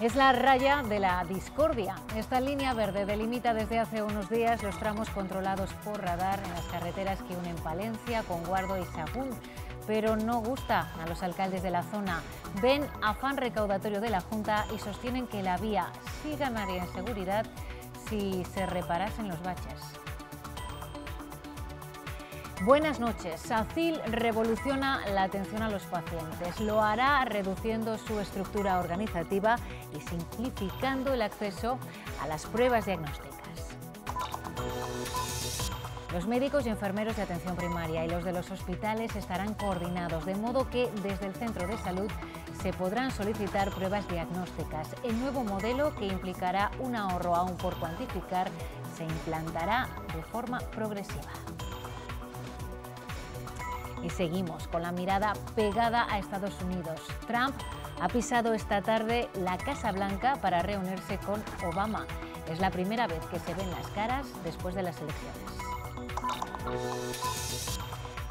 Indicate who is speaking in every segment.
Speaker 1: Es la raya de la discordia. Esta línea verde delimita desde hace unos días los tramos controlados por radar en las carreteras que unen Palencia con Guardo y Sagún. Pero no gusta a los alcaldes de la zona. Ven afán recaudatorio de la Junta y sostienen que la vía sí ganaría en seguridad si se reparasen los baches. Buenas noches. SACIL revoluciona la atención a los pacientes. Lo hará reduciendo su estructura organizativa y simplificando el acceso a las pruebas diagnósticas. Los médicos y enfermeros de atención primaria y los de los hospitales estarán coordinados, de modo que desde el centro de salud se podrán solicitar pruebas diagnósticas. El nuevo modelo, que implicará un ahorro aún por cuantificar, se implantará de forma progresiva. Y seguimos con la mirada pegada a Estados Unidos. Trump ha pisado esta tarde la Casa Blanca para reunirse con Obama. Es la primera vez que se ven las caras después de las elecciones.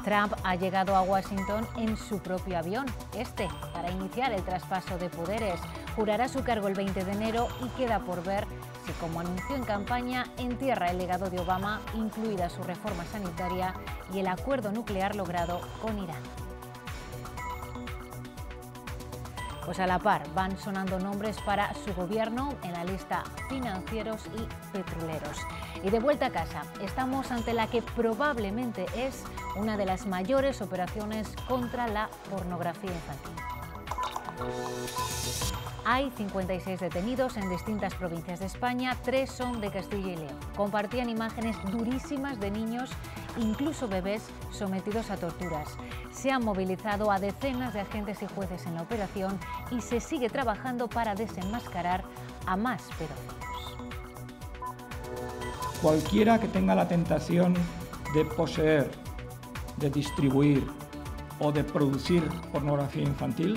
Speaker 1: Trump ha llegado a Washington en su propio avión, este, para iniciar el traspaso de poderes. Jurará su cargo el 20 de enero y queda por ver que, como anunció en campaña, entierra el legado de Obama, incluida su reforma sanitaria y el acuerdo nuclear logrado con Irán. Pues a la par van sonando nombres para su gobierno en la lista financieros y petroleros. Y de vuelta a casa, estamos ante la que probablemente es una de las mayores operaciones contra la pornografía infantil. Hay 56 detenidos en distintas provincias de España, tres son de Castilla y León. Compartían imágenes durísimas de niños, incluso bebés, sometidos a torturas. Se han movilizado a decenas de agentes y jueces en la operación y se sigue trabajando para desenmascarar a más pedófilos.
Speaker 2: Cualquiera que tenga la tentación de poseer, de distribuir o de producir pornografía infantil,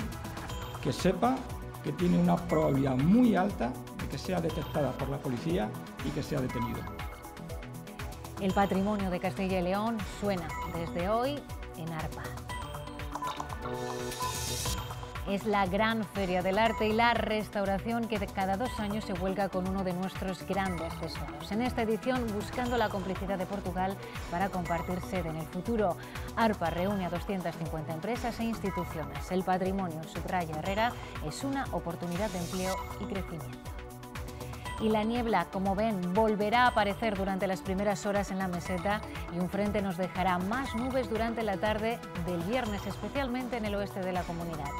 Speaker 2: que sepa que tiene una probabilidad muy alta de que sea detectada por la policía y que sea detenido.
Speaker 1: El patrimonio de Castilla y León suena desde hoy en ARPA es la gran feria del arte y la restauración que cada dos años se vuelca con uno de nuestros grandes tesoros. En esta edición, buscando la complicidad de Portugal para compartir sede en el futuro, ARPA reúne a 250 empresas e instituciones. El patrimonio, subraya Herrera, es una oportunidad de empleo y crecimiento y la niebla, como ven, volverá a aparecer durante las primeras horas en la meseta y un frente nos dejará más nubes durante la tarde del viernes, especialmente en el oeste de la comunidad.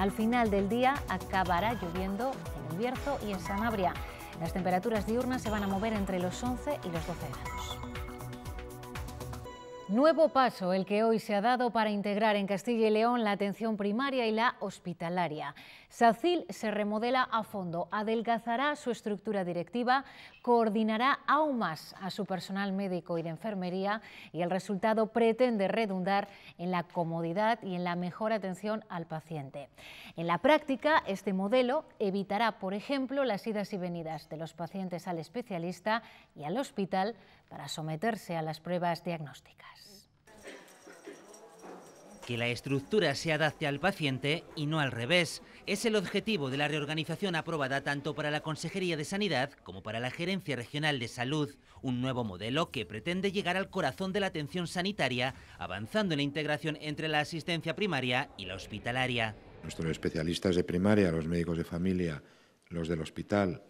Speaker 1: Al final del día acabará lloviendo en el Bierzo y en Sanabria. Las temperaturas diurnas se van a mover entre los 11 y los 12 grados. Nuevo paso el que hoy se ha dado para integrar en Castilla y León la atención primaria y la hospitalaria. SACIL se remodela a fondo, adelgazará su estructura directiva, coordinará aún más a su personal médico y de enfermería y el resultado pretende redundar en la comodidad y en la mejor atención al paciente. En la práctica, este modelo evitará, por ejemplo, las idas y venidas de los pacientes al especialista y al hospital para someterse a las pruebas diagnósticas
Speaker 3: que la estructura se adapte al paciente y no al revés. Es el objetivo de la reorganización aprobada tanto para la Consejería de Sanidad como para la Gerencia Regional de Salud, un nuevo modelo que pretende llegar al corazón de la atención sanitaria, avanzando en la integración entre la asistencia primaria y la hospitalaria.
Speaker 2: Nuestros especialistas de primaria, los médicos de familia, los del hospital,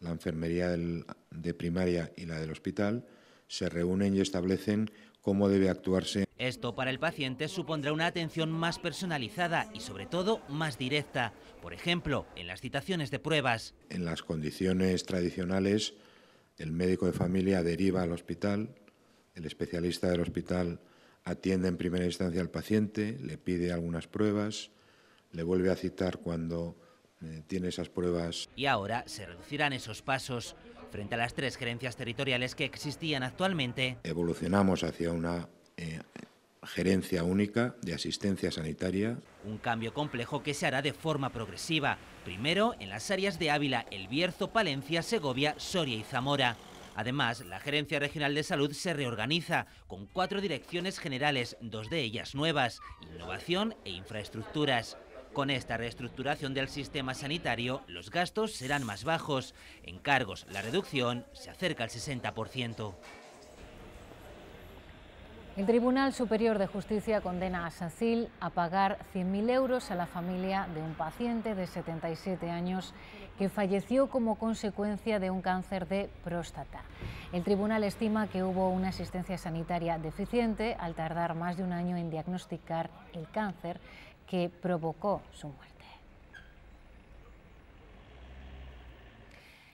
Speaker 2: la enfermería de primaria y la del hospital, se reúnen y establecen cómo debe actuarse.
Speaker 3: Esto para el paciente supondrá una atención más personalizada y sobre todo más directa, por ejemplo, en las citaciones de pruebas.
Speaker 2: En las condiciones tradicionales, el médico de familia deriva al hospital, el especialista del hospital atiende en primera instancia al paciente, le pide algunas pruebas, le vuelve a citar cuando eh, tiene esas pruebas.
Speaker 3: Y ahora se reducirán esos pasos frente a las tres gerencias territoriales que existían actualmente.
Speaker 2: Evolucionamos hacia una eh, gerencia única de asistencia sanitaria.
Speaker 3: Un cambio complejo que se hará de forma progresiva, primero en las áreas de Ávila, El Bierzo, Palencia, Segovia, Soria y Zamora. Además, la Gerencia Regional de Salud se reorganiza con cuatro direcciones generales, dos de ellas nuevas, innovación e infraestructuras. Con esta reestructuración del sistema sanitario, los gastos serán más bajos. En cargos, la reducción se acerca al 60%.
Speaker 1: El Tribunal Superior de Justicia condena a Sacil a pagar 100.000 euros a la familia de un paciente de 77 años que falleció como consecuencia de un cáncer de próstata. El tribunal estima que hubo una asistencia sanitaria deficiente al tardar más de un año en diagnosticar el cáncer que provocó su muerte.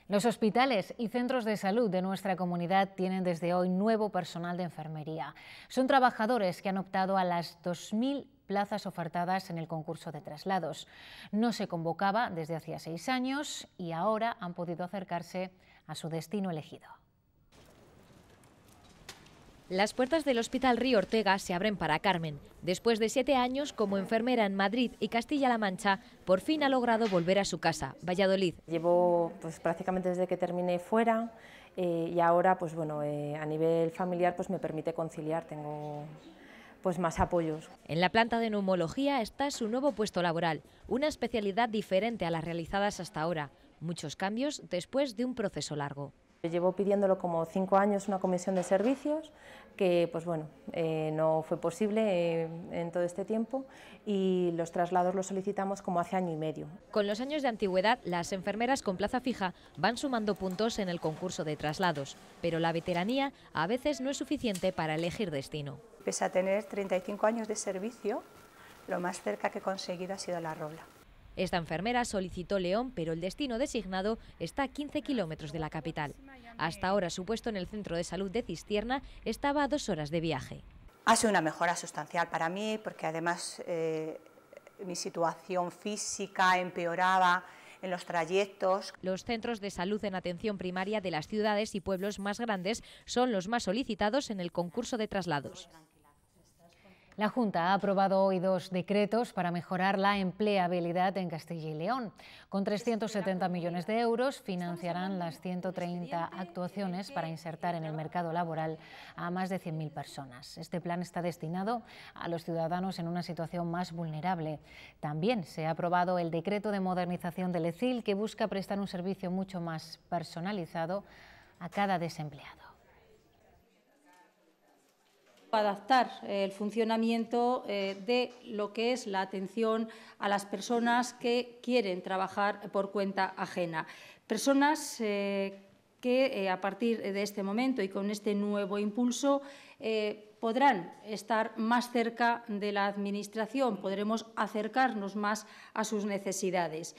Speaker 1: Los hospitales y centros de salud de nuestra comunidad tienen desde hoy nuevo personal de enfermería. Son trabajadores que han optado a las 2.000 plazas ofertadas en el concurso de traslados. No se convocaba desde hacía seis años y ahora han podido acercarse a su destino elegido.
Speaker 4: Las puertas del Hospital Río Ortega se abren para Carmen. Después de siete años como enfermera en Madrid y Castilla-La Mancha, por fin ha logrado volver a su casa, Valladolid. Llevo pues, prácticamente desde que terminé fuera eh, y ahora pues, bueno, eh, a nivel familiar pues, me permite conciliar, tengo pues más apoyos. En la planta de neumología está su nuevo puesto laboral, una especialidad diferente a las realizadas hasta ahora. Muchos cambios después de un proceso largo. Llevo pidiéndolo como cinco años una comisión de servicios que pues bueno, eh, no fue posible eh, en todo este tiempo y los traslados los solicitamos como hace año y medio. Con los años de antigüedad, las enfermeras con plaza fija van sumando puntos en el concurso de traslados, pero la veteranía a veces no es suficiente para elegir destino. Pese a tener 35 años de servicio, lo más cerca que he conseguido ha sido La Robla. Esta enfermera solicitó León, pero el destino designado está a 15 kilómetros de la capital. Hasta ahora su puesto en el centro de salud de Cistierna estaba a dos horas de viaje. Ha sido una mejora sustancial para mí porque además eh, mi situación física empeoraba en los trayectos. Los centros de salud en atención primaria de las ciudades y pueblos más grandes son los más solicitados en el concurso de traslados. La Junta
Speaker 1: ha aprobado hoy dos decretos para mejorar la empleabilidad en Castilla y León. Con 370 millones de euros financiarán las 130 actuaciones para insertar en el mercado laboral a más de 100.000 personas. Este plan está destinado a los ciudadanos en una situación más vulnerable. También se ha aprobado el decreto de modernización del ECIL que busca prestar un servicio mucho más personalizado a cada desempleado adaptar eh, el funcionamiento
Speaker 5: eh, de lo que es la atención a las personas que quieren trabajar por cuenta ajena. Personas eh, que a partir de este momento y con este nuevo impulso podrán estar más cerca de la Administración, podremos acercarnos más a sus necesidades.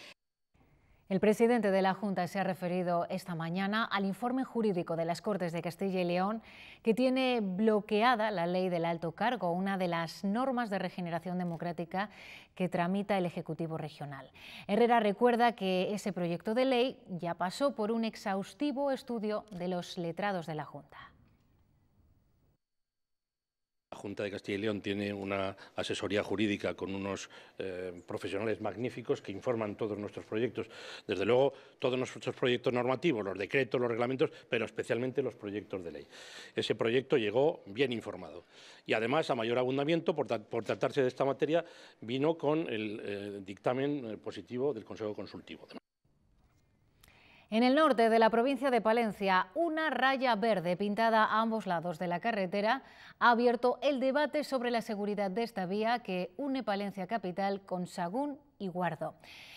Speaker 1: El presidente de la Junta se ha referido esta mañana al informe jurídico de las Cortes de Castilla y León que tiene bloqueada la ley del alto cargo, una de las normas de regeneración democrática que tramita el Ejecutivo Regional. Herrera recuerda que ese proyecto de ley ya pasó por un exhaustivo estudio de los letrados de la Junta.
Speaker 6: Junta de Castilla y León tiene una asesoría jurídica con unos eh, profesionales magníficos que informan todos nuestros proyectos. Desde luego, todos nuestros proyectos normativos, los decretos, los reglamentos, pero especialmente los proyectos de ley. Ese proyecto llegó bien informado. Y además, a mayor abundamiento, por, tratarse de esta materia, vino con el eh, dictamen eh, positivo del Consejo Consultivo.
Speaker 1: En el norte de la provincia de Palencia, una raya verde pintada a ambos lados de la carretera ha abierto el debate sobre la seguridad de esta vía que une Palencia Capital con Sagún y Guardo.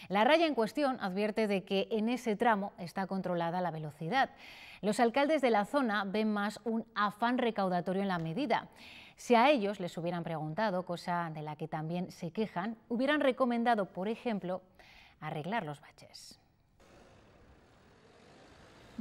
Speaker 1: La raya en cuestión advierte de que en ese tramo está controlada la velocidad. Los alcaldes de la zona ven más un afán recaudatorio en la medida. Si a ellos les hubieran preguntado, cosa de la que también se quejan, hubieran recomendado, por ejemplo, arreglar los baches.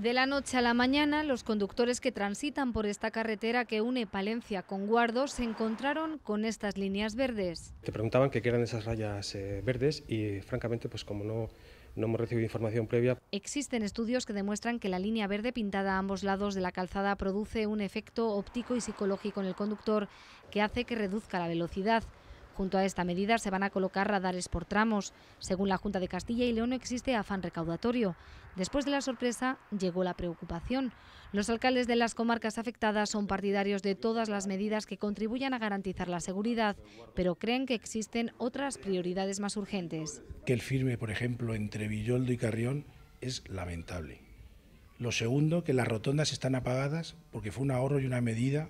Speaker 1: De la noche a la mañana, los conductores que
Speaker 7: transitan por esta carretera que une Palencia con Guardo se encontraron con estas líneas verdes.
Speaker 2: Te preguntaban qué eran esas rayas eh, verdes y francamente pues como no, no hemos
Speaker 8: recibido información previa.
Speaker 7: Existen estudios que demuestran que la línea verde pintada a ambos lados de la calzada produce un efecto óptico y psicológico en el conductor que hace que reduzca la velocidad. Junto a esta medida se van a colocar radares por tramos. Según la Junta de Castilla y León existe afán recaudatorio. Después de la sorpresa llegó la preocupación. Los alcaldes de las comarcas afectadas son partidarios de todas las medidas que contribuyan a garantizar la seguridad, pero creen que existen otras prioridades más urgentes.
Speaker 6: Que el firme, por ejemplo, entre Villoldo y Carrión es lamentable. Lo segundo, que las rotondas están apagadas porque fue un ahorro y una medida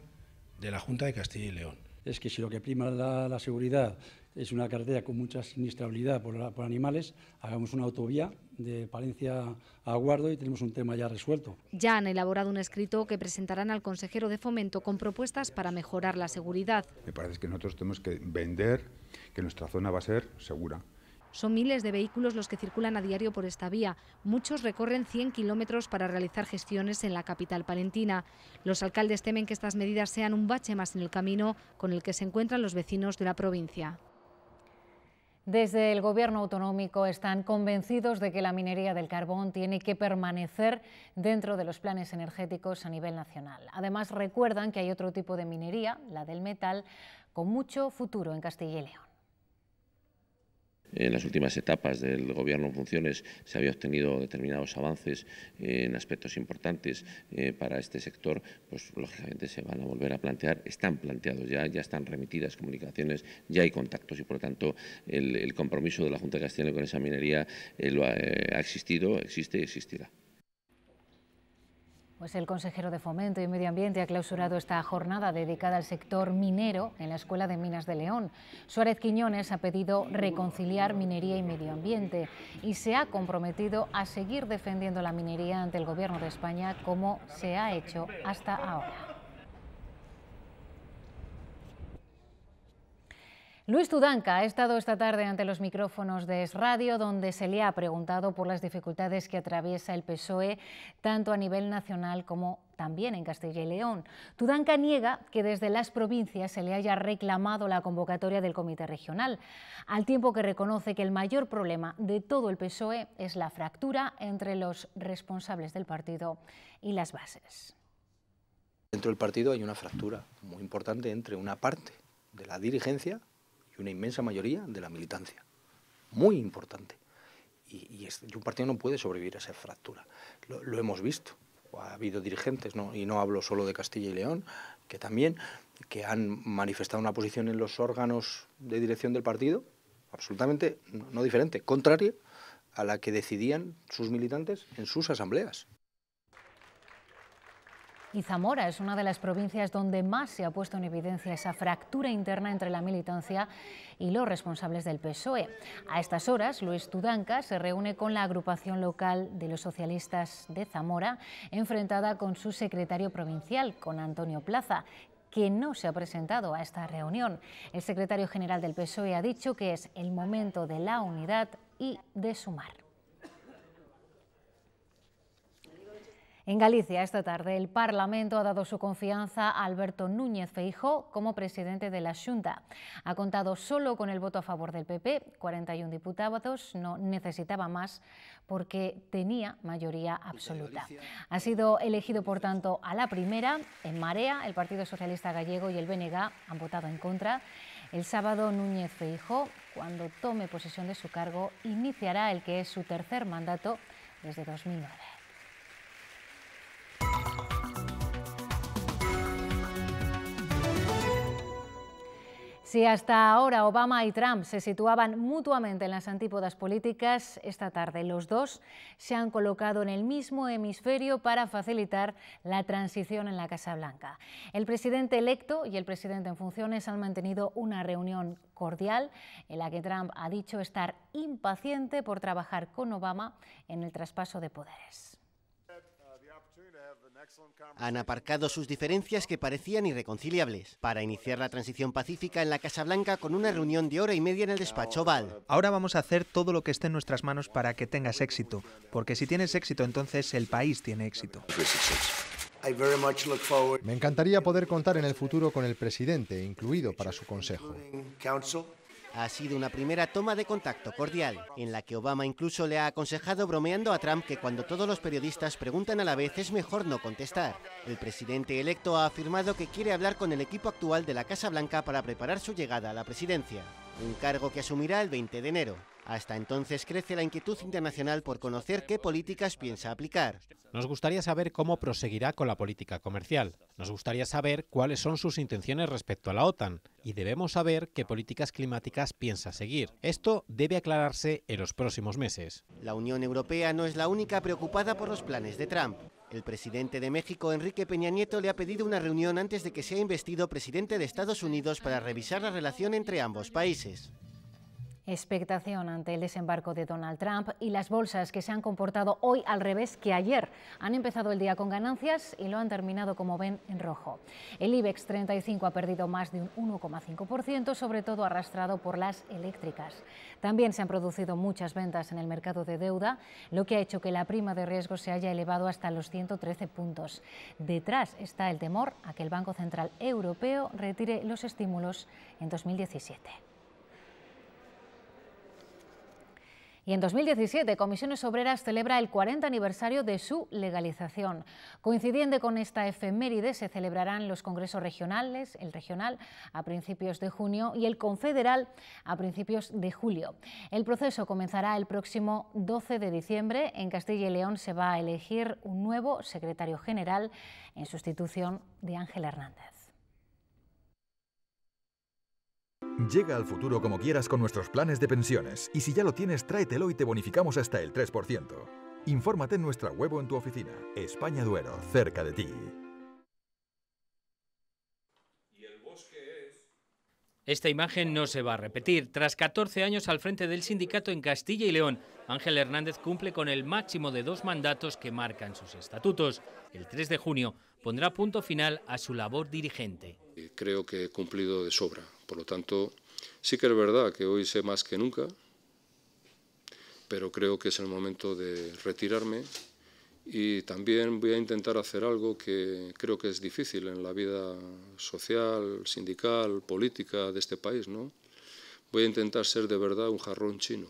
Speaker 6: de la Junta de Castilla y León es que si lo que prima la, la seguridad es una carretera con mucha siniestrabilidad por, por, animales, hagamos una autovía de Palencia a Guardo y tenemos un tema ya resuelto.
Speaker 7: Ya han elaborado un escrito que presentarán al consejero de Fomento con propuestas para mejorar la seguridad.
Speaker 8: Me parece que nosotros tenemos que vender que nuestra zona va a ser segura
Speaker 7: son miles de vehículos los que circulan a diario por esta vía. Muchos recorren 100 kilómetros para realizar gestiones en la capital palentina. Los alcaldes temen que estas medidas sean un bache más en el camino con el que se encuentran los vecinos de la
Speaker 1: provincia. Desde el Gobierno autonómico están convencidos de que la minería del carbón tiene que permanecer dentro de los planes energéticos a nivel nacional. Además, recuerdan que hay otro tipo de minería, la del metal, con mucho futuro en Castilla y León.
Speaker 6: En las últimas etapas del Gobierno en funciones se había obtenido determinados avances en aspectos importantes eh, para este sector, pues lógicamente se van a volver a plantear, están planteados ya, ya están remitidas comunicaciones, ya hay contactos y por lo tanto el, compromiso de la Junta de Castilla con esa minería eh, lo eh, ha existido, existe y existirá.
Speaker 1: Pues el consejero de Fomento y Medio Ambiente ha clausurado esta jornada dedicada al sector minero en la Escuela de Minas de León. Suárez Quiñones ha pedido reconciliar minería y medio ambiente y se ha comprometido a seguir defendiendo la minería ante el Gobierno de España como se ha hecho hasta ahora. Luis Tudanca ha estado esta tarde ante los micrófonos de Es Radio, donde se le ha preguntado por las dificultades que atraviesa el PSOE, tanto a nivel nacional como también en Castilla y León. Tudanca niega que desde las provincias se le haya reclamado la convocatoria del Comité Regional, al tiempo que reconoce que el mayor problema de todo el PSOE es la fractura entre los responsables del partido y las bases.
Speaker 2: Dentro del partido hay una fractura muy importante entre una parte de la dirigencia una inmensa mayoría de la militancia. Muy importante. Y, un partido no puede sobrevivir a esa fractura. Lo, hemos visto. Ha habido dirigentes, y no hablo solo de Castilla y León, que también que han manifestado una posición en los órganos de dirección del partido absolutamente no diferente, contraria a la que decidían sus militantes en sus asambleas.
Speaker 1: Y Zamora es una de las provincias donde más se ha puesto en evidencia esa fractura interna entre la militancia y los responsables del PSOE. A estas horas, Luis Tudanca se reúne con la agrupación local de los socialistas de Zamora, enfrentada con su secretario provincial, con Antonio Plaza, que no se ha presentado a esta reunión. El secretario general del PSOE ha dicho que es el momento de la unidad y de sumar. En Galicia, esta tarde, el Parlamento ha dado su confianza a Alberto Núñez Feijóo como presidente de la Junta. Ha contado solo con el voto a favor del PP, 41 diputados, no necesitaba más porque tenía mayoría absoluta. Ha sido elegido, por tanto, a la primera. En Marea, el Partido Socialista Gallego y el BNG han votado en contra. El sábado, Núñez Feijóo, cuando tome posesión de su cargo, iniciará el que es su tercer mandato desde 2009. Si hasta ahora Obama y Trump se situaban mutuamente en las antípodas políticas, esta tarde los dos se han colocado en el mismo hemisferio para facilitar la transición en la Casa Blanca. El presidente electo y el presidente en funciones han mantenido una reunión cordial en la que Trump ha dicho estar impaciente por trabajar con Obama en el traspaso de poderes.
Speaker 3: Han aparcado sus diferencias que parecían irreconciliables para iniciar la transición pacífica en la Casa Blanca con una reunión de hora y media en el despacho Oval. Ahora vamos a hacer todo lo que esté en nuestras manos para que tengas éxito, porque si tienes éxito entonces el país tiene éxito.
Speaker 2: Me encantaría poder contar en el futuro con el presidente, incluido para su consejo
Speaker 3: ha sido una primera toma de contacto cordial, en la que Obama incluso le ha aconsejado bromeando a Trump que cuando todos los periodistas preguntan a la vez es mejor no contestar. El presidente electo ha afirmado que quiere hablar con el equipo actual de la Casa Blanca para preparar su llegada a la presidencia, un cargo que asumirá el 20 de enero. Hasta entonces crece la inquietud internacional por
Speaker 9: conocer qué políticas piensa aplicar. Nos gustaría saber cómo proseguirá con la política comercial. Nos gustaría saber cuáles son sus intenciones respecto a la OTAN. Y debemos saber qué políticas climáticas piensa seguir. Esto debe aclararse en los próximos meses.
Speaker 3: La Unión Europea no es la única preocupada por los planes de Trump. El presidente de México, Enrique Peña Nieto, le ha pedido una reunión antes de que sea investido presidente de Estados Unidos para revisar la relación entre ambos países.
Speaker 1: Expectación ante el desembarco de Donald Trump y las bolsas que se han comportado hoy al revés que ayer. Han empezado el día con ganancias y lo han terminado, como ven, en rojo. El IBEX 35 ha perdido más de un 1,5%, sobre todo arrastrado por las eléctricas. También se han producido muchas ventas en el mercado de deuda, lo que ha hecho que la prima de riesgo se haya elevado hasta los 113 puntos. Detrás está el temor a que el Banco Central Europeo retire los estímulos en 2017. Y en 2017, Comisiones Obreras celebra el 40 aniversario de su legalización. Coincidiendo con esta efeméride, se celebrarán los congresos regionales, el regional a principios de junio y el confederal a principios de julio. El proceso comenzará el próximo 12 de diciembre. En Castilla y León se va a elegir un nuevo secretario general en sustitución de Ángel Hernández.
Speaker 4: Llega al futuro como quieras con nuestros planes de pensiones y si ya lo tienes tráetelo y te bonificamos hasta el 3%. Infórmate en nuestra huevo en tu oficina. España Duero, cerca de ti.
Speaker 9: Esta imagen no se va a repetir. Tras 14 años al frente del sindicato en Castilla y León, Ángel Hernández cumple con el máximo de dos mandatos que marcan sus estatutos. El 3 de junio pondrá punto final a su labor dirigente.
Speaker 8: Creo que he cumplido de sobra por lo tanto, sí que es verdad que hoy sé más que nunca, pero creo que es el momento de retirarme y también voy a intentar hacer algo que creo que es difícil en la vida social, sindical, política de este país, Voy a intentar ser de verdad un jarrón chino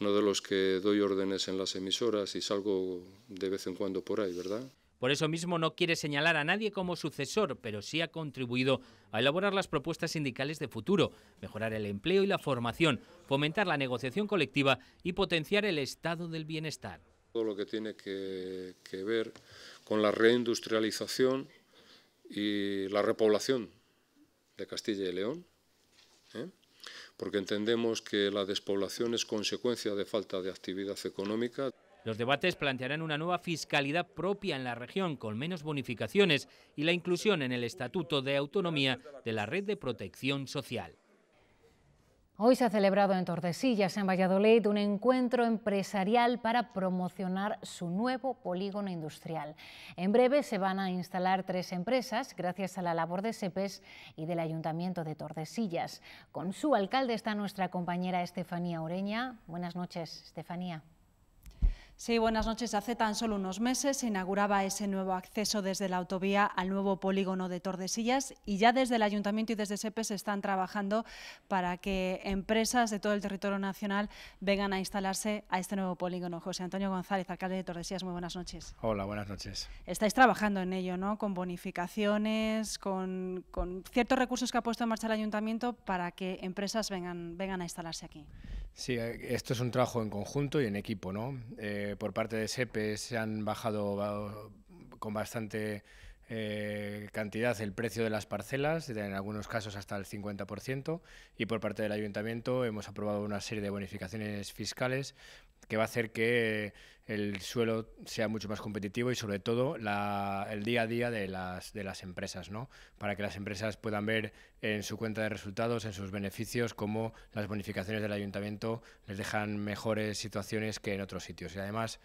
Speaker 8: no de los que doy órdenes en las emisoras y salgo de vez en cuando por ahí, ¿verdad?
Speaker 9: Por eso mismo no quiere señalar a nadie como sucesor, pero sí ha contribuido a elaborar las propuestas sindicales de futuro, mejorar el empleo y la formación, fomentar la negociación colectiva y potenciar el estado del bienestar.
Speaker 8: Todo lo que tiene que, ver con la reindustrialización y la repoblación de Castilla y León, ¿eh? porque entendemos que la despoblación es consecuencia de falta de actividad económica.
Speaker 9: Los debates plantearán una nueva fiscalidad propia en la región con menos bonificaciones y la inclusión en el Estatuto de Autonomía de la Red de Protección Social.
Speaker 1: Hoy se ha celebrado en Tordesillas, en Valladolid, un encuentro empresarial para promocionar su nuevo polígono industrial. En breve se van a instalar tres empresas gracias a la labor de SEPES e e y del Ayuntamiento de Tordesillas. Con su alcalde está nuestra compañera Estefanía Oreña. Buenas noches, Estefanía. Sí, buenas noches. Hace tan solo unos meses se inauguraba ese nuevo acceso desde
Speaker 10: la autovía al nuevo polígono de Tordesillas y ya desde el Ayuntamiento y desde SEPES se e están trabajando para que empresas de todo el territorio nacional vengan a instalarse a este nuevo polígono. José Antonio González, alcalde de Tordesillas, muy buenas noches.
Speaker 2: Hola, buenas noches.
Speaker 10: Estáis trabajando en ello, ¿no? Con bonificaciones, con, ciertos recursos que ha puesto en marcha el Ayuntamiento para que empresas vengan, vengan a instalarse aquí.
Speaker 2: Sí, eh, esto es un trabajo en conjunto y en equipo, ¿no? Eh, por parte de SEPE e se han bajado con bastante eh, cantidad el precio de las parcelas, en algunos casos hasta el 50%, y por parte del ayuntamiento hemos aprobado una serie de bonificaciones fiscales que va a hacer que el suelo sea mucho más competitivo y sobre todo el día a día de las, de las empresas, ¿no? para que las empresas puedan ver en su cuenta de resultados, en sus beneficios, cómo las bonificaciones del ayuntamiento les dejan mejores situaciones que en otros sitios. Y además,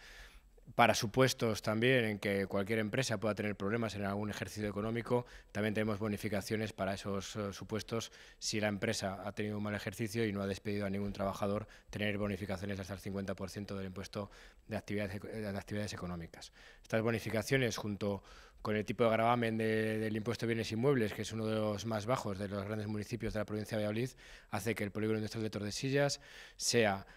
Speaker 2: para supuestos también en que cualquier empresa pueda tener problemas en algún ejercicio económico, también tenemos bonificaciones para esos eh, supuestos. Si la empresa ha tenido un mal ejercicio y no ha despedido a ningún trabajador, tener bonificaciones hasta el 50% del impuesto de actividades, de actividades económicas. Estas bonificaciones, junto con el tipo de gravamen del impuesto de bienes inmuebles, que es uno de los más bajos de los grandes municipios de la provincia de Valladolid, hace que el polígono industrial de Tordesillas sea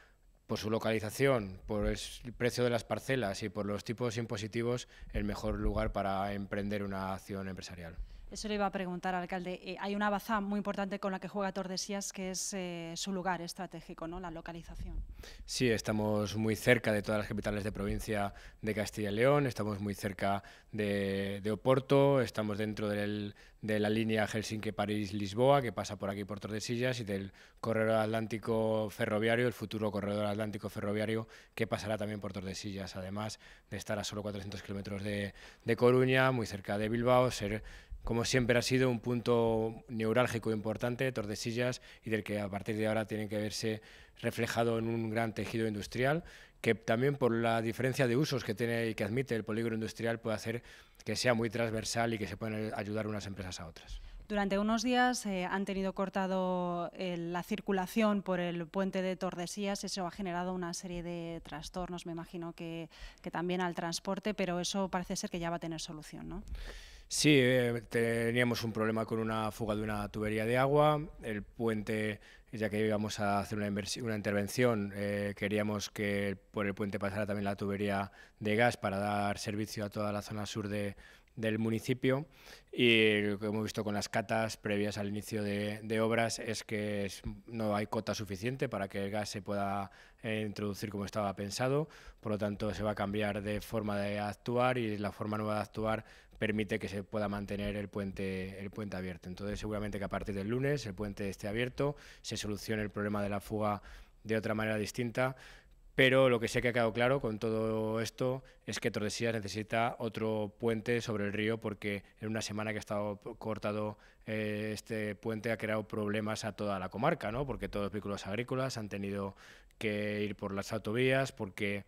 Speaker 2: por su localización, por el precio de las parcelas y por los tipos impositivos, el mejor lugar para emprender una acción empresarial.
Speaker 10: Eso le iba a preguntar, alcalde. Eh, hay una baza muy importante con la que juega Tordesillas, que es eh, su lugar estratégico, ¿no? la localización.
Speaker 2: Sí, estamos muy cerca de todas las capitales de provincia de Castilla y León, estamos muy cerca de, Oporto, estamos dentro de la línea Helsinki-París-Lisboa, que pasa por aquí por Tordesillas, y del corredor atlántico ferroviario, el futuro corredor atlántico ferroviario, que pasará también por Tordesillas, además de estar a solo 400 kilómetros de, de Coruña, muy cerca de Bilbao, ser como siempre ha sido un punto neurálgico importante, de Tordesillas, y del que a partir de ahora tiene que verse reflejado en un gran tejido industrial, que también por la diferencia de usos que tiene y que admite el polígono industrial puede hacer que sea muy transversal y que se puedan ayudar unas empresas a otras.
Speaker 10: Durante unos días eh, han tenido cortado eh, la circulación por el puente de Tordesillas, eso ha generado una serie de trastornos, me imagino que, que también al transporte, pero eso parece ser que ya va a tener solución, ¿no?
Speaker 2: Sí, eh, teníamos un problema con una fuga de una tubería de agua. El puente, ya que íbamos a hacer una, intervención, eh, queríamos que por el puente pasara también la tubería de gas para dar servicio a toda la zona sur del municipio. Y lo que hemos visto con las catas previas al inicio de, obras es que no hay cota suficiente para que el gas se pueda eh, introducir como estaba pensado. Por lo tanto, se va a cambiar de forma de actuar y la forma nueva de actuar permite que se pueda mantener el puente, el puente abierto. Entonces, seguramente que a partir del lunes el puente esté abierto, se solucione el problema de la fuga de otra manera distinta. Pero lo que sé que ha quedado claro con todo esto es que Tordesillas necesita otro puente sobre el río porque en una semana que ha estado cortado eh, este puente ha creado problemas a toda la comarca, porque todos los vehículos agrícolas han tenido que ir por las autovías, porque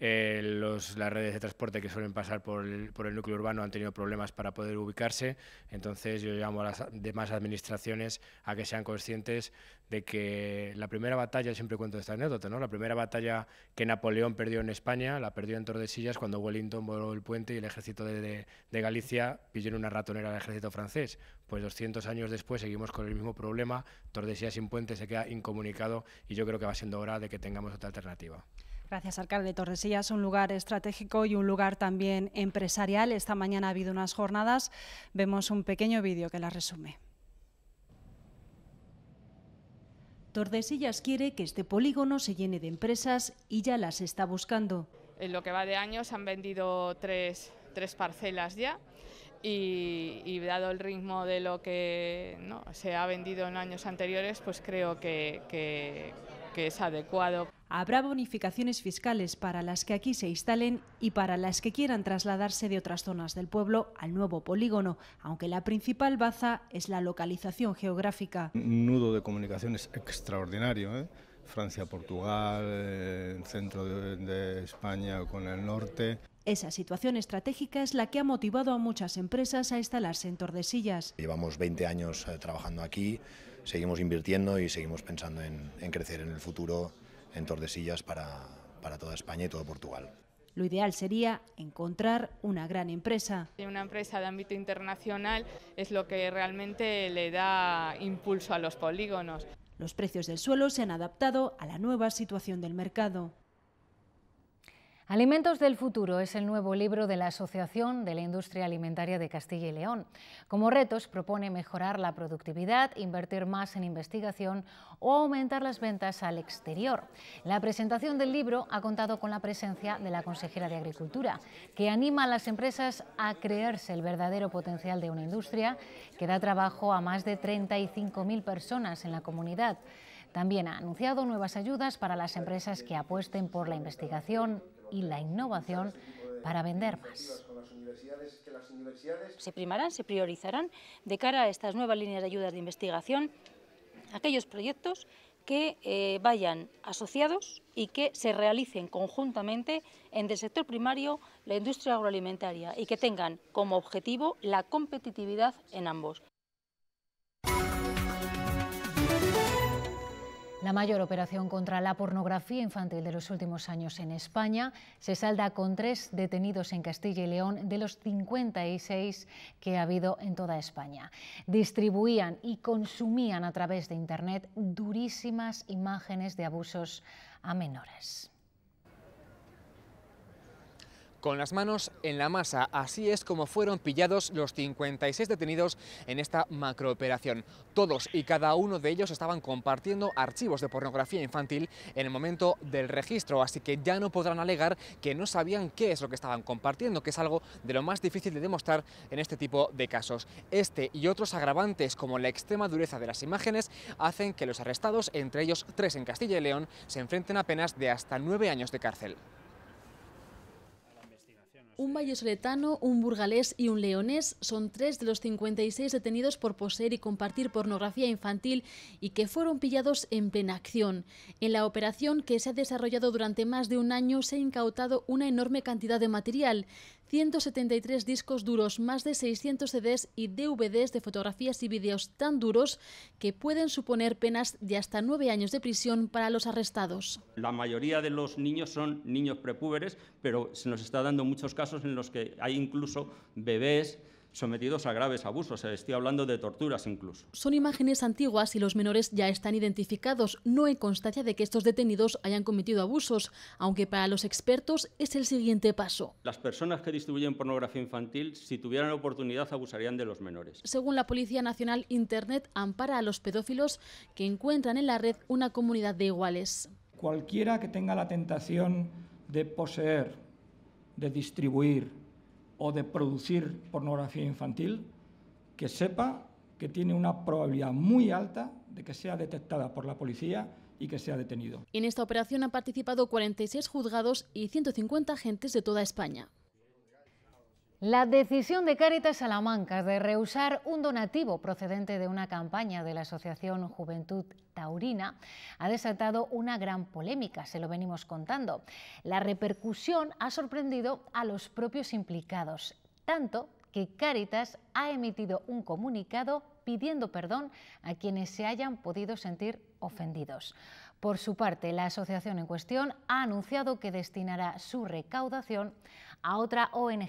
Speaker 2: eh, los, las redes de transporte que suelen pasar por el, por el, núcleo urbano han tenido problemas para poder ubicarse. Entonces yo llamo a las demás administraciones a que sean conscientes de que la primera batalla, siempre cuento esta anécdota, ¿no? la primera batalla que Napoleón perdió en España, la perdió en Tordesillas cuando Wellington voló el puente y el ejército de, Galicia pilló en una ratonera al ejército francés. Pues 200 años después seguimos con el mismo problema, Tordesillas sin puente se queda incomunicado y yo creo que va siendo hora de que tengamos otra alternativa.
Speaker 10: Gracias, alcalde. Tordesillas, un lugar estratégico y un lugar también empresarial. Esta mañana ha habido unas jornadas. Vemos un pequeño vídeo que las resume. Tordesillas quiere que este polígono se llene de empresas y ya las está buscando.
Speaker 11: En lo que va de años se han vendido tres, parcelas ya y, dado el ritmo de lo que ¿no? se ha vendido en años anteriores, pues creo que, que, es adecuado. Habrá bonificaciones fiscales
Speaker 10: para las que aquí se instalen y para las que quieran trasladarse de otras zonas del pueblo al nuevo polígono, aunque la principal baza es la localización geográfica.
Speaker 2: Un nudo de comunicaciones extraordinario. ¿eh? Francia-Portugal, eh, centro de, España con el norte.
Speaker 10: Esa situación estratégica es la que ha motivado a muchas empresas a instalarse en Tordesillas.
Speaker 2: Llevamos 20 años eh, trabajando aquí, seguimos invirtiendo y seguimos pensando en, crecer en el futuro en Tordesillas para, para toda España y todo Portugal.
Speaker 10: Lo ideal sería encontrar una gran empresa.
Speaker 11: Una empresa de ámbito internacional es lo que realmente le da impulso a los polígonos.
Speaker 1: Los precios del suelo se han adaptado a la nueva situación del mercado. Alimentos del Futuro es el nuevo libro de la Asociación de la Industria Alimentaria de Castilla y León. Como retos propone mejorar la productividad, invertir más en investigación o aumentar las ventas al exterior. La presentación del libro ha contado con la presencia de la consejera de Agricultura, que anima a las empresas a creerse el verdadero potencial de una industria que da trabajo a más de 35.000 personas en la comunidad. También ha anunciado nuevas ayudas para las empresas que apuesten por la investigación, y la innovación para vender
Speaker 2: más.
Speaker 5: Se primarán, se priorizarán de cara a estas nuevas líneas de ayudas de investigación aquellos proyectos que eh, vayan asociados y que se realicen conjuntamente en el sector primario, la industria agroalimentaria y que tengan como objetivo la competitividad en ambos.
Speaker 1: La mayor operación contra la pornografía infantil de los últimos años en España se salda con tres detenidos en Castilla y León de los 56 que ha habido en toda España. Distribuían y consumían a través de Internet durísimas imágenes de abusos a menores
Speaker 9: con las manos en la masa. Así es como fueron pillados los 56 detenidos en esta macrooperación. Todos y cada uno de ellos estaban compartiendo archivos de pornografía infantil en el momento del registro, así que ya no podrán alegar que no sabían qué es lo que estaban compartiendo, que es algo de lo más difícil de demostrar en este tipo de casos. Este y otros agravantes como la extrema dureza de las imágenes hacen que los arrestados, entre ellos tres en Castilla y León, se enfrenten a penas de hasta nueve años de cárcel.
Speaker 12: Un vallesoletano, un burgalés y un leonés son tres de los 56 detenidos por poseer y compartir pornografía infantil y que fueron pillados en plena acción. En la operación que se ha desarrollado durante más de un año se ha incautado una enorme cantidad de material. 173 discos duros, más de 600 CDs y DVDs de fotografías y vídeos tan duros que pueden suponer penas de hasta nueve años de prisión para los arrestados.
Speaker 9: La mayoría de los niños son niños prepúberes, pero se nos está dando muchos casos en los que hay incluso bebés sometidos a graves abusos. Eh, estoy hablando de torturas incluso.
Speaker 12: Son imágenes antiguas y los menores ya están identificados. No hay constancia de que estos detenidos hayan cometido abusos, aunque para los expertos es el siguiente paso.
Speaker 9: Las personas que distribuyen pornografía infantil, si tuvieran oportunidad, abusarían de los menores.
Speaker 12: Según la Policía Nacional, Internet ampara a los pedófilos que encuentran en la red una comunidad de iguales.
Speaker 9: Cualquiera que tenga la tentación
Speaker 2: de poseer, de distribuir, o de producir pornografía infantil, que sepa que tiene una probabilidad muy alta de que sea detectada por la policía y que sea detenido.
Speaker 12: En esta operación han participado 46 juzgados
Speaker 1: y 150 agentes de toda España. La decisión de Cáritas Salamanca de rehusar un donativo procedente de una campaña de la Asociación Juventud Taurina ha desatado una gran polémica, se lo venimos contando. La repercusión ha sorprendido a los propios implicados, tanto que Cáritas ha emitido un comunicado pidiendo perdón a quienes se hayan podido sentir ofendidos. Por su parte, la asociación en cuestión ha anunciado que destinará su
Speaker 11: recaudación a otra ONG.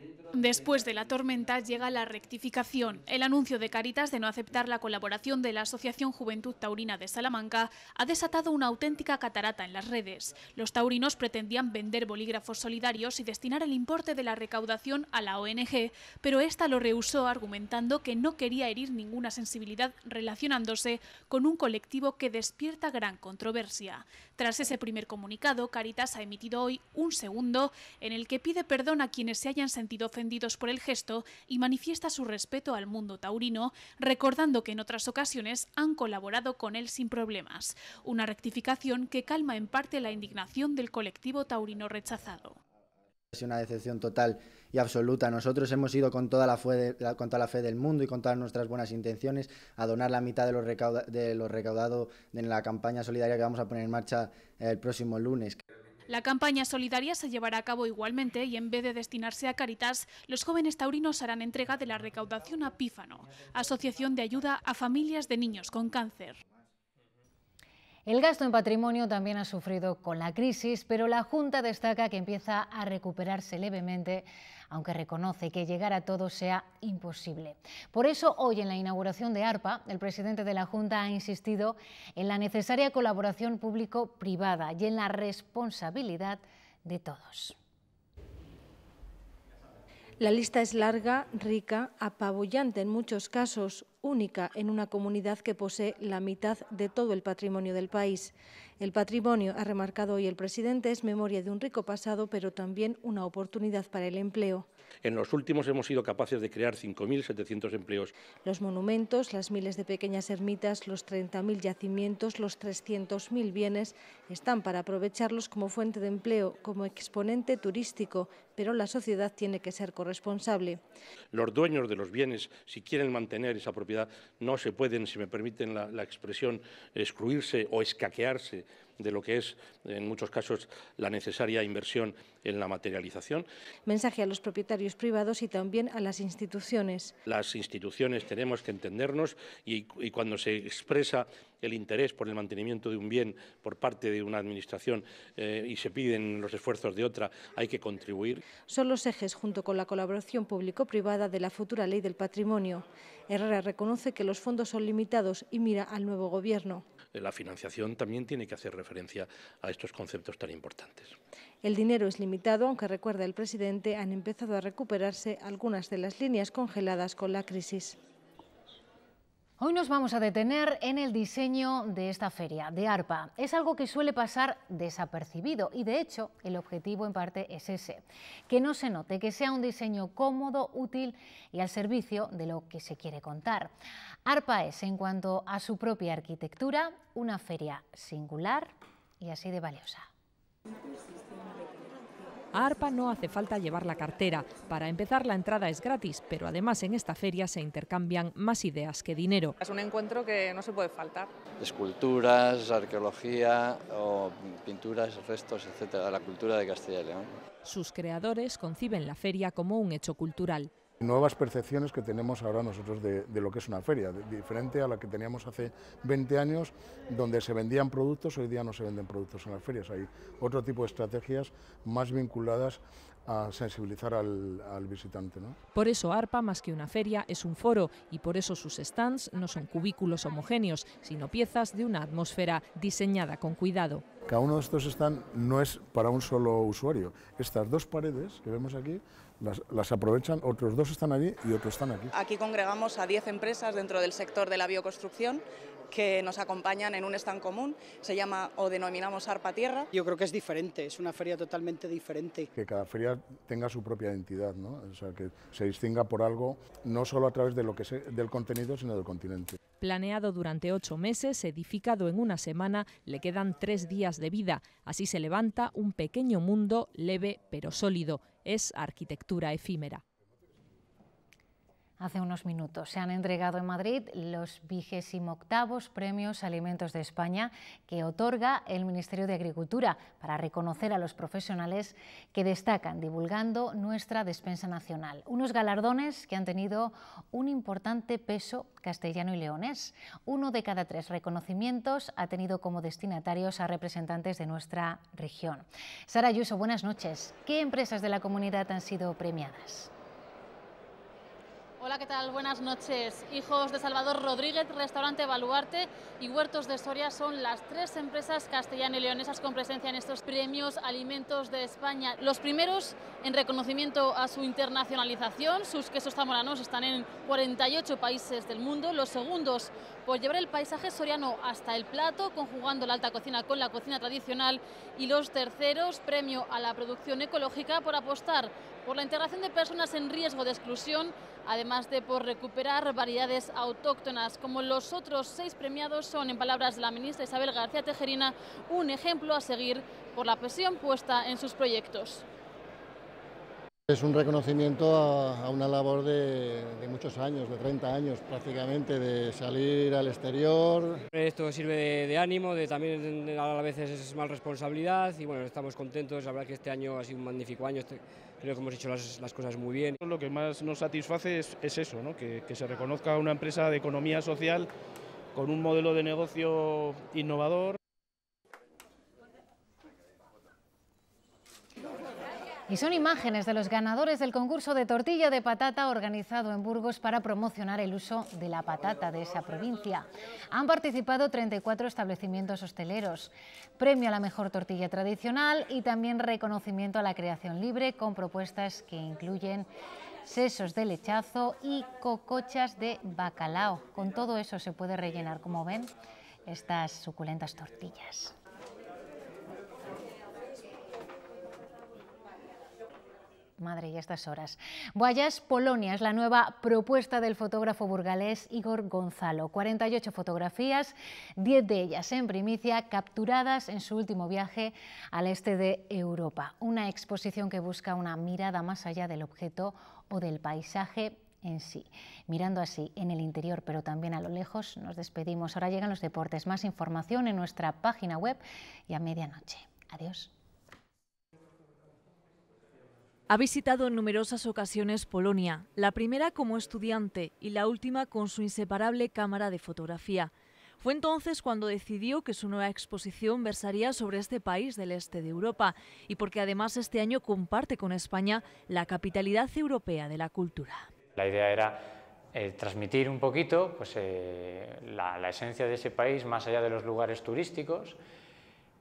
Speaker 11: then Después de la tormenta llega la rectificación. El anuncio de Caritas de no aceptar la colaboración de la Asociación Juventud Taurina de Salamanca ha desatado una auténtica catarata en las redes. Los taurinos pretendían vender bolígrafos solidarios y destinar el importe de la recaudación a la ONG, pero esta lo rehusó argumentando que no quería herir ninguna sensibilidad relacionándose con un colectivo que despierta gran controversia. Tras ese primer comunicado, Caritas ha emitido hoy un segundo en el que pide perdón a quienes se hayan sentido por el gesto y manifiesta su respeto al mundo taurino, recordando que en otras ocasiones han colaborado con él sin problemas, una rectificación que calma en parte la indignación del colectivo taurino rechazado.
Speaker 2: Es una decepción total y absoluta. Nosotros hemos ido con toda la fe, del mundo y con todas nuestras buenas intenciones a donar la mitad de de lo recaudado en la campaña solidaria que vamos a poner en marcha el próximo lunes.
Speaker 11: La campaña solidaria se llevará a cabo igualmente y en vez de destinarse a Caritas, los jóvenes taurinos harán entrega de la recaudación a Pífano, Asociación de Ayuda a Familias de Niños con Cáncer.
Speaker 1: El gasto en patrimonio también ha sufrido con la crisis, pero la Junta destaca que empieza a recuperarse levemente, aunque reconoce que llegar a todo sea imposible. Por eso, hoy en la inauguración de ARPA, el presidente de la Junta ha insistido en la necesaria colaboración público-privada y en la responsabilidad de todos.
Speaker 5: La lista es larga, rica, apabullante en muchos casos, única en una comunidad que posee la mitad de todo el patrimonio del país. El patrimonio, ha remarcado hoy el presidente, es memoria de un rico pasado, pero también una oportunidad para el empleo.
Speaker 6: En los últimos hemos sido capaces de crear 5.700 empleos.
Speaker 5: Los monumentos, las miles de pequeñas ermitas, los 30.000 yacimientos, los 300.000 bienes están para aprovecharlos como fuente de empleo, como exponente turístico, pero la sociedad tiene que
Speaker 6: ser corresponsable. Los dueños de los bienes, si quieren mantener esa propiedad, no se pueden, si me permiten la, la expresión, excluirse o escaquearse de lo que es, en muchos casos, la necesaria inversión en la materialización.
Speaker 5: Mensaje a los propietarios privados y también a las instituciones.
Speaker 6: Las instituciones tenemos que entendernos y, cuando se expresa el interés por el mantenimiento de un bien por parte de una administración eh, y se piden los esfuerzos de otra, hay que contribuir.
Speaker 5: Son los ejes, junto con la colaboración público-privada, de la futura ley del patrimonio. Herrera reconoce que los fondos son limitados y mira al nuevo Gobierno.
Speaker 6: Eh, la financiación también tiene que hacer referencia a estos conceptos tan importantes.
Speaker 5: El dinero es limitado, aunque recuerda el presidente, han empezado a recuperarse algunas de las líneas congeladas con la crisis. Hoy
Speaker 1: nos vamos a detener en el diseño de esta feria, de ARPA. Es algo que suele pasar desapercibido y de hecho el objetivo en parte es ese, que no se note, que sea un diseño cómodo, útil y al servicio de lo que se quiere contar. ARPA es, en cuanto a su propia arquitectura, una feria singular y así de valiosa.
Speaker 4: A ARPA no hace falta llevar la cartera. Para empezar, la entrada es gratis, pero además en esta feria se intercambian más ideas que dinero. Es un encuentro que no se puede faltar.
Speaker 6: Esculturas, arqueología o
Speaker 2: pinturas, restos, etcétera, la cultura de Castilla y León.
Speaker 4: Sus creadores conciben la feria como un hecho cultural
Speaker 8: nuevas percepciones que tenemos ahora nosotros de, lo que es una feria, diferente a la que teníamos hace 20 años, donde se vendían productos, hoy día no se venden productos en las ferias, hay otro tipo de estrategias más vinculadas a sensibilizar al, al visitante. ¿no?
Speaker 4: Por eso ARPA, más que una feria, es un foro y por eso sus stands no son cubículos homogéneos, sino piezas de una atmósfera diseñada con cuidado.
Speaker 8: Cada uno de estos stands no es para un solo usuario. Estas dos paredes que vemos aquí las, aprovechan, otros dos están allí y otros están aquí.
Speaker 10: Aquí congregamos a 10 empresas dentro del sector de la bioconstrucción que nos acompañan en un stand común, se llama o denominamos Arpa Tierra.
Speaker 8: Yo creo que es diferente, es una feria totalmente diferente. Que cada feria tenga su propia identidad, ¿no? o sea, que se distinga por algo, no solo a través de lo que del contenido, sino del continente.
Speaker 4: Planeado durante ocho meses, edificado en una semana, le quedan tres días de vida. Así se levanta un pequeño mundo leve pero sólido. Es arquitectura efímera
Speaker 1: hace unos minutos. Se han entregado en Madrid los 28 Premios Alimentos de España que otorga el Ministerio de Agricultura para reconocer a los profesionales que destacan divulgando nuestra despensa nacional. Unos galardones que han tenido un importante peso castellano y leones. Uno de cada tres reconocimientos ha tenido como destinatarios a representantes de nuestra región. Sara Ayuso, buenas noches. ¿Qué empresas de la comunidad han sido premiadas?
Speaker 12: Hola, ¿qué tal? Buenas noches. Hijos de Salvador Rodríguez, Restaurante Baluarte y Huertos de Soria son las tres empresas castellano y leonesas con presencia en estos premios Alimentos de España. Los primeros en reconocimiento a su internacionalización, sus quesos zamoranos están en 48 países del mundo. Los segundos por llevar el paisaje soriano hasta el plato, conjugando la alta cocina con la cocina tradicional. Y los terceros, premio a la producción ecológica por apostar por la integración de personas en riesgo de exclusión además de por recuperar variedades autóctonas, como los otros seis premiados son, en palabras de la ministra Isabel García Tejerina, un ejemplo a seguir por la presión puesta en sus proyectos.
Speaker 8: Es un reconocimiento a, una labor de, muchos años, de 30 años prácticamente, de salir
Speaker 2: al exterior.
Speaker 9: Esto sirve de, ánimo, de también a veces es más
Speaker 2: responsabilidad y bueno, estamos contentos, la verdad que este año ha sido un magnífico año. Este creo que hemos hecho las, cosas muy bien. Lo que más nos satisface es, eso, que, se reconozca una empresa de economía social
Speaker 6: con un modelo de negocio innovador
Speaker 1: Y son imágenes de los ganadores del concurso de tortilla de patata organizado en Burgos para promocionar el uso de la patata de esa provincia. Han participado 34 establecimientos hosteleros. Premio a la mejor tortilla tradicional y también reconocimiento a la creación libre con propuestas que incluyen sesos de lechazo y cocochas de bacalao. Con todo eso se puede rellenar, como ven, estas suculentas tortillas. Madre, y estas horas. Guayas Polonia es la nueva propuesta del fotógrafo burgalés Igor Gonzalo. 48 fotografías, 10 de ellas en primicia, capturadas en su último viaje al este de Europa. Una exposición que busca una mirada más allá del objeto o del paisaje en sí. Mirando así en el interior, pero también a lo lejos, nos despedimos. Ahora llegan los deportes. Más información en nuestra página web y a medianoche. Adiós.
Speaker 10: Ha visitado en numerosas ocasiones Polonia, la primera como estudiante y la última con su inseparable cámara de fotografía. Fue entonces cuando decidió que su nueva exposición versaría sobre este país del este de Europa y porque además este año comparte con España la capitalidad europea de la cultura.
Speaker 2: La idea era eh, transmitir un poquito pues, eh, la, la esencia de ese país más allá de los lugares turísticos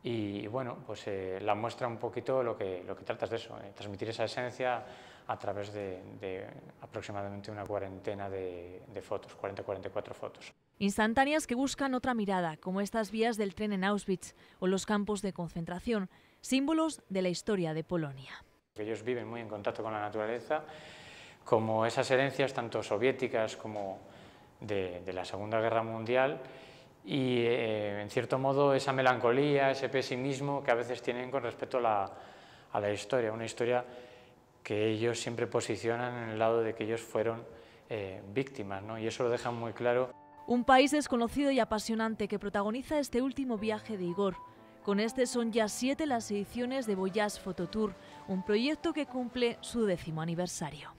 Speaker 2: y bueno, pues eh, la muestra un poquito lo que, lo que tratas de eso, eh, transmitir esa esencia a través de, aproximadamente una cuarentena de, fotos, 40-44 fotos.
Speaker 10: Instantáneas que buscan otra mirada, como estas vías del tren en Auschwitz o los campos de concentración, símbolos de la historia de Polonia.
Speaker 2: Ellos viven muy en contacto con la naturaleza, como esas herencias tanto soviéticas como de, de la Segunda Guerra Mundial, y eh, en cierto modo esa melancolía, ese pesimismo que a veces tienen con respecto a la, historia, una historia que ellos siempre posicionan en el lado de que ellos fueron eh, víctimas, y eso lo dejan muy claro.
Speaker 10: Un país desconocido y apasionante que protagoniza este último viaje de Igor. Con este son ya siete las ediciones de Voyage Phototour, un proyecto que cumple su décimo aniversario.